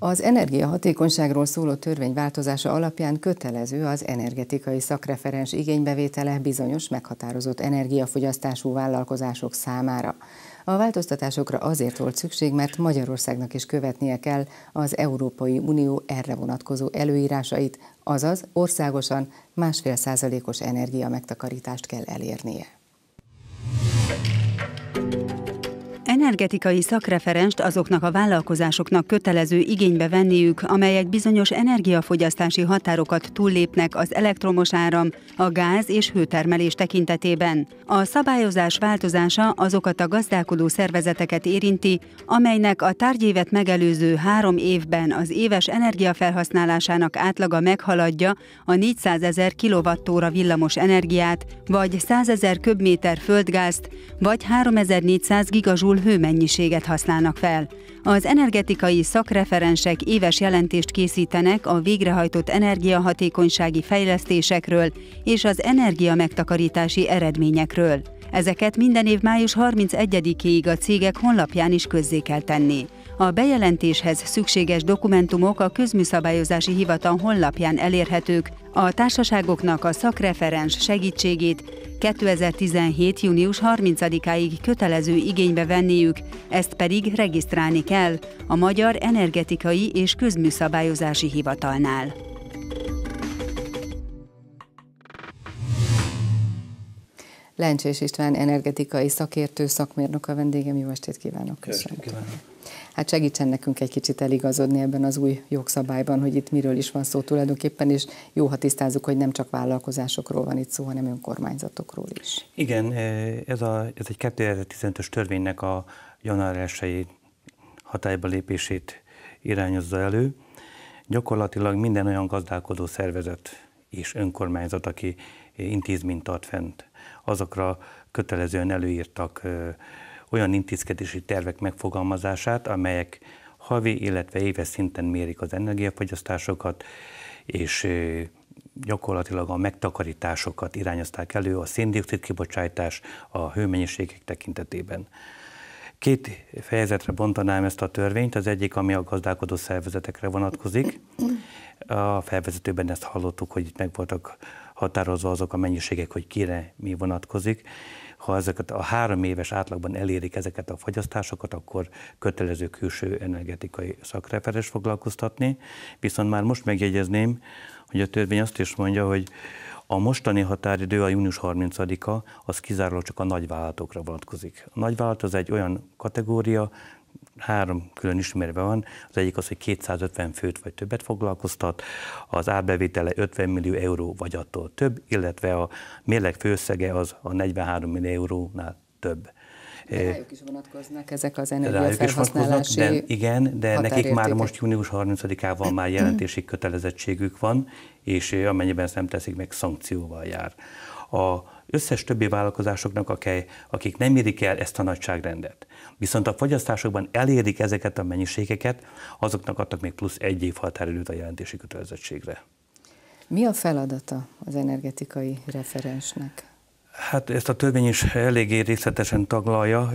Az energiahatékonyságról szóló törvény változása alapján kötelező az energetikai szakreferens igénybevétele bizonyos meghatározott energiafogyasztású vállalkozások számára. A változtatásokra azért volt szükség, mert Magyarországnak is követnie kell az Európai Unió erre vonatkozó előírásait, azaz országosan másfél százalékos energia megtakarítást kell elérnie. energetikai szakreferenst azoknak a vállalkozásoknak kötelező igénybe venniük, amelyek bizonyos energiafogyasztási határokat túllépnek az elektromos áram, a gáz és hőtermelés tekintetében. A szabályozás változása azokat a gazdálkodó szervezeteket érinti, amelynek a tárgyévet megelőző három évben az éves energiafelhasználásának átlaga meghaladja a 400 ezer kilovattóra villamos energiát, vagy 100 ezer köbméter földgázt, vagy 3400 gigazsúl hőmérséklet mennyiséget használnak fel. Az energetikai szakreferensek éves jelentést készítenek a végrehajtott energiahatékonysági fejlesztésekről és az energiamegtakarítási eredményekről. Ezeket minden év május 31-ig a cégek honlapján is közzé kell tenni. A bejelentéshez szükséges dokumentumok a közműszabályozási hivatal honlapján elérhetők, a társaságoknak a szakreferens segítségét 2017. június 30-áig kötelező igénybe venniük, ezt pedig regisztrálni kell a Magyar Energetikai és Közműszabályozási Hivatalnál. Lencsés István energetikai szakértő, szakmérnök a vendégem. Jó estét kívánok! Köszönöm. Hát segítsen nekünk egy kicsit eligazodni ebben az új jogszabályban, hogy itt miről is van szó tulajdonképpen, és jó, ha tisztázzuk, hogy nem csak vállalkozásokról van itt szó, hanem önkormányzatokról is. Igen, e, ez, a, ez egy 2015-ös törvénynek a január 1 hatályba lépését irányozza elő. Gyakorlatilag minden olyan gazdálkodó szervezet és önkormányzat, aki intézményt tart fent azokra kötelezően előírtak olyan intézkedési tervek megfogalmazását, amelyek havi, illetve éves szinten mérik az energiafogyasztásokat, és gyakorlatilag a megtakarításokat irányozták elő a széndiokszid kibocsátás a hőmennyiségek tekintetében. Két fejezetre bontanám ezt a törvényt, az egyik, ami a gazdálkodó szervezetekre vonatkozik. A felvezetőben ezt hallottuk, hogy itt meg voltak határozva azok a mennyiségek, hogy kire mi vonatkozik. Ha ezeket a három éves átlagban elérik ezeket a fogyasztásokat, akkor kötelező külső energetikai szakreferes foglalkoztatni. Viszont már most megjegyezném, hogy a törvény azt is mondja, hogy a mostani határidő, a június 30-a, az kizárólag csak a nagyvállalatokra vonatkozik. A nagyvállalat az egy olyan kategória, három külön ismérve van. Az egyik az, hogy 250 főt vagy többet foglalkoztat, az árbevétele 50 millió euró vagy attól több, illetve a mérleg főszege az a 43 millió eurónál több. De rájuk is vonatkoznak ezek az energiafelhasználási de, Igen, de nekik már most június 30-ával már jelentési kötelezettségük van, és amennyiben ezt nem teszik meg, szankcióval jár. A összes többi vállalkozásoknak a kell, akik nem érik el ezt a nagyságrendet. Viszont a fogyasztásokban elérik ezeket a mennyiségeket, azoknak adtak még plusz egy év határidőt a jelentési kötelezettségre. Mi a feladata az energetikai referensnek? Hát ezt a törvény is eléggé részletesen taglalja.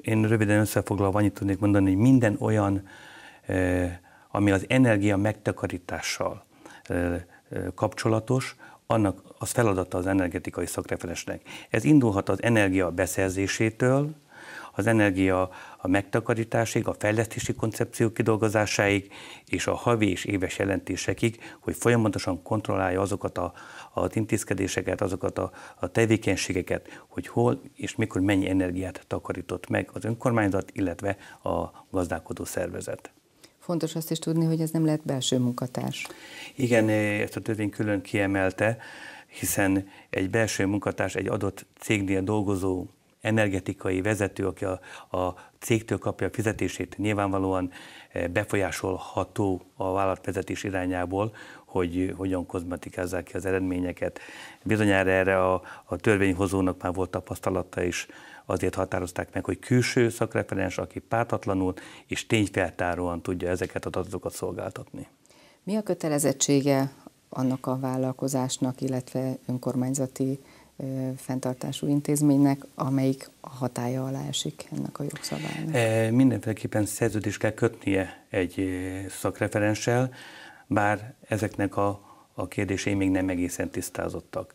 Én röviden összefoglalva annyit tudnék mondani, hogy minden olyan, ami az energia megtakarítással kapcsolatos, annak az feladata az energetikai szakreferensnek. Ez indulhat az energia beszerzésétől, az energia a megtakarításig, a fejlesztési koncepció kidolgozásáig és a havi és éves jelentésekig, hogy folyamatosan kontrollálja azokat a, az intézkedéseket, azokat a, a tevékenységeket, hogy hol és mikor mennyi energiát takarított meg az önkormányzat, illetve a gazdálkodó szervezet. Fontos azt is tudni, hogy ez nem lehet belső munkatárs. Igen, ezt a törvény külön kiemelte, hiszen egy belső munkatárs egy adott cégnél dolgozó energetikai vezető, aki a, a cégtől kapja a fizetését, nyilvánvalóan befolyásolható a vállalatvezetés irányából, hogy hogyan kozmetikázzák ki az eredményeket. Bizonyára erre a, a törvényhozónak már volt tapasztalata is azért határozták meg, hogy külső szakreferens, aki pártatlanul és tényfeltáróan tudja ezeket az adatokat szolgáltatni. Mi a kötelezettsége annak a vállalkozásnak, illetve önkormányzati fenntartású intézménynek, amelyik a hatája alá esik ennek a jogszabálynak? E, mindenféleképpen szerződést kell kötnie egy szakreferenssel, bár ezeknek a, a kérdései még nem egészen tisztázottak.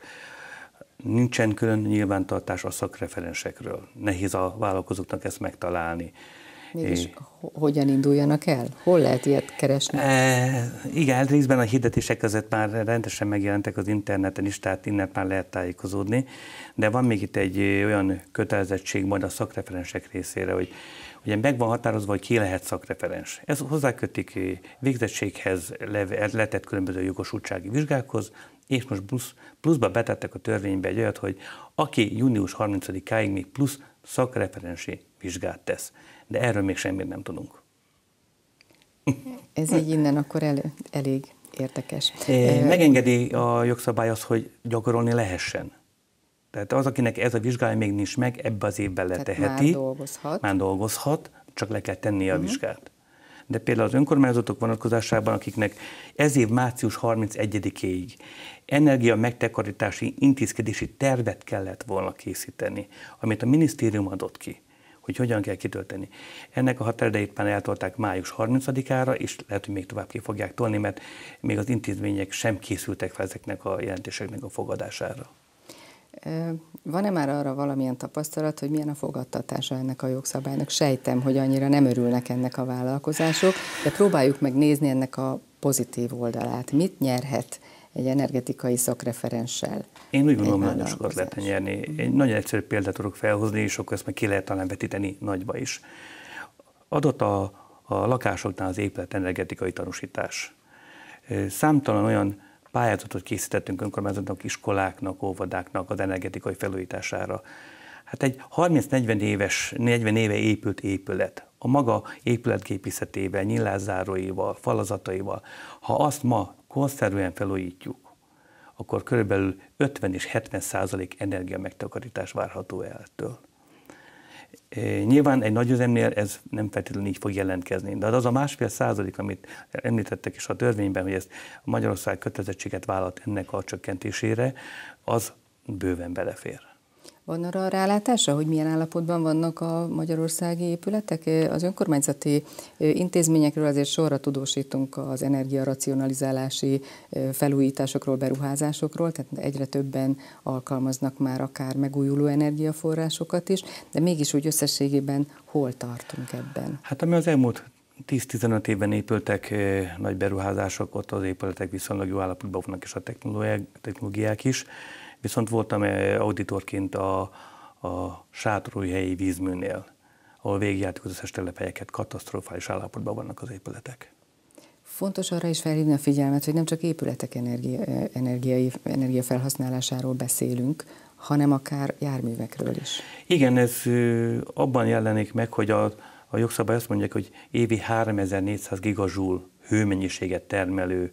Nincsen külön nyilvántartás a szakreferensekről. Nehéz a vállalkozóknak ezt megtalálni. Mégis hogyan induljanak el? Hol lehet ilyet keresni? E, igen, részben a hirdetések között már rendesen megjelentek az interneten is, tehát innen már lehet tájékozódni, de van még itt egy olyan kötelezettség majd a szakreferensek részére, hogy ugye meg van határozva, hogy ki lehet szakreferens. Ez hozzákötik végzettséghez letett különböző jogosultsági vizsgákhoz, és most plusz, pluszba betettek a törvénybe egy olyat, hogy aki június 30-áig még plusz szakreferensi vizsgát tesz. De erről még semmit nem tudunk. Ez így innen akkor elő, elég érdekes. Megengedi a jogszabály az, hogy gyakorolni lehessen. Tehát az, akinek ez a vizsgája még nincs meg, ebbe az évben leteheti. már dolgozhat. Már dolgozhat, csak le kell tennie uh-huh. a mhm. vizsgát. De például az önkormányzatok vonatkozásában, akiknek ez év március 31-éig energia megtakarítási intézkedési tervet kellett volna készíteni, amit a minisztérium adott ki hogy hogyan kell kitölteni. Ennek a határidejét már eltolták május 30-ára, és lehet, hogy még tovább ki fogják tolni, mert még az intézmények sem készültek fel ezeknek a jelentéseknek a fogadására. Van-e már arra valamilyen tapasztalat, hogy milyen a fogadtatása ennek a jogszabálynak? Sejtem, hogy annyira nem örülnek ennek a vállalkozások, de próbáljuk meg nézni ennek a pozitív oldalát. Mit nyerhet egy energetikai szakreferenssel? Én úgy gondolom, nagyon sokat lehetne nyerni. Egy nagyon egyszerű példát tudok felhozni, és akkor ezt meg ki lehet talán vetíteni nagyba is. Adott a, a lakásoknál az épület energetikai tanúsítás. Számtalan olyan pályázatot készítettünk önkormányzatnak, iskoláknak, óvodáknak az energetikai felújítására. Hát egy 30-40 éves, 40 éve épült épület, a maga épületgépészetével, nyilázáróival, falazataival, ha azt ma konszerűen felújítjuk, akkor körülbelül 50 és 70 százalék energia megtakarítás várható el Eh, nyilván egy nagy üzemnél ez nem feltétlenül így fog jelentkezni, de az a másfél százalék, amit említettek is a törvényben, hogy ezt Magyarország kötelezettséget vállalt ennek a csökkentésére, az bőven belefér. Van arra a rálátása, hogy milyen állapotban vannak a magyarországi épületek? Az önkormányzati intézményekről azért sorra tudósítunk az energiaracionalizálási felújításokról, beruházásokról, tehát egyre többen alkalmaznak már akár megújuló energiaforrásokat is, de mégis úgy összességében hol tartunk ebben? Hát ami az elmúlt 10-15 évben épültek nagy beruházások, ott az épületek viszonylag jó állapotban vannak, és a technológiák is Viszont voltam eh, auditorként a, a sátróhelyi vízműnél, ahol végigjártuk az összes telephelyeket, katasztrofális állapotban vannak az épületek. Fontos arra is felhívni a figyelmet, hogy nem csak épületek energia, eh, energiai, energiafelhasználásáról beszélünk, hanem akár járművekről is. Igen, ez abban jelenik meg, hogy a, a jogszabály azt mondják, hogy évi 3400 gigazsúl hőmennyiséget termelő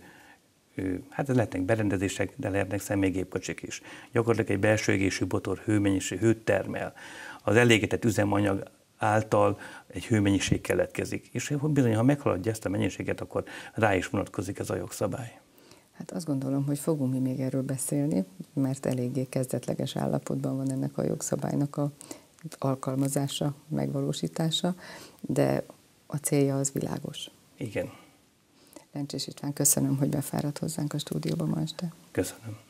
hát ez lehetnek berendezések, de lehetnek személygépkocsik is. Gyakorlatilag egy belső égésű botor hőmennyiség hőt termel. Az elégetett üzemanyag által egy hőmennyiség keletkezik. És bizony, ha meghaladja ezt a mennyiséget, akkor rá is vonatkozik ez a jogszabály. Hát azt gondolom, hogy fogunk mi még erről beszélni, mert eléggé kezdetleges állapotban van ennek a jogszabálynak a alkalmazása, megvalósítása, de a célja az világos. Igen. Lencsés István, köszönöm, hogy befáradt hozzánk a stúdióba ma este. Köszönöm.